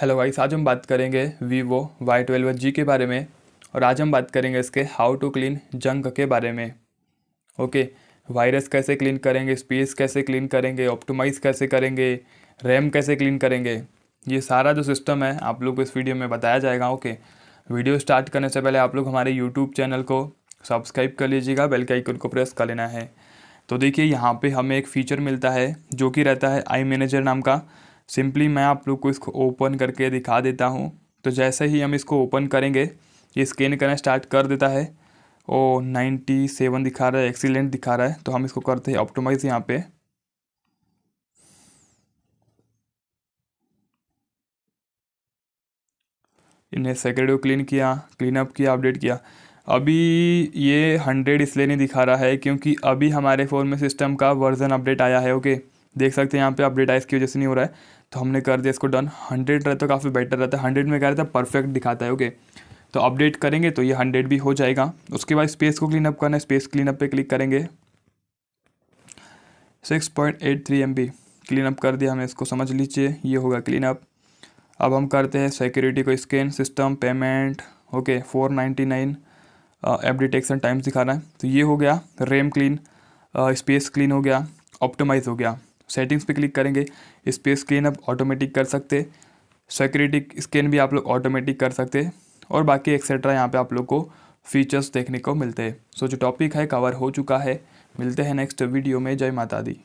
Hello guys आज हम बात करेंगे वीवो वाई ट्वेल्व जी के बारे में और आज हम बात करेंगे इसके हाउ टू क्लीन जंक के बारे में ओके वायरस कैसे क्लीन करेंगे स्पेस कैसे क्लीन करेंगे ऑप्टिमाइज़ कैसे करेंगे रैम कैसे क्लीन करेंगे ये सारा जो सिस्टम है आप लोग को इस वीडियो में बताया जाएगा ओके वीडियो स्टार्ट करने से पहले आप लोग हमारे यूट्यूब चैनल को सब्सक्राइब कर लीजिएगा बेल के आइकन को प्रेस कर लेना है तो देखिए यहाँ पर हमें एक फ़ीचर मिलता है जो कि रहता है आई मैनेजर नाम का सिंपली मैं आप लोग को इसको ओपन करके दिखा देता हूँ तो जैसे ही हम इसको ओपन करेंगे ये स्कैन करना स्टार्ट कर देता है ओ नाइन्टी सेवन दिखा रहा है एक्सीलेंट दिखा रहा है तो हम इसको करते हैं ऑप्टोमाइज यहाँ पे इन्हें सेक्रेट क्लीन किया क्लीन अप किया अपडेट किया अभी ये हंड्रेड इसलिए नहीं दिखा रहा है क्योंकि अभी हमारे फ़ोन में सिस्टम का वर्ज़न अपडेट आया है ओके okay? देख सकते हैं यहाँ पे अपडेट आइस की वजह से नहीं हो रहा है तो हमने कर दिया इसको डन हंड्रेड तो रहता तो काफ़ी बेटर रहता है हंड्रेड में कह रहता है परफेक्ट दिखाता है ओके तो अपडेट करेंगे तो ये हंड्रेड भी हो जाएगा उसके बाद स्पेस को क्लीनअप करना है स्पेस क्लीनअप पर क्लिक करेंगे six point eight three M B cleanup कर दिया हमें इसको समझ लीजिए ये होगा क्लीनअप अब हम करते हैं सिक्योरिटी को scan system payment okay four ninety nine app detection times दिखा रहा है तो ये हो गया रेम क्लीन स्पेस क्लीन हो गया ऑप्टिमाइज हो गया सेटिंग्स पे क्लिक करेंगे स्पेस क्लीन आप ऑटोमेटिक कर सकते सिक्योरिटी स्कैन भी आप लोग ऑटोमेटिक कर सकते और बाकी एक्सेट्रा यहाँ पे आप लोग को फीचर्स देखने को मिलते हैं सो जो टॉपिक है कवर हो चुका है मिलते हैं नेक्स्ट वीडियो में जय माता दी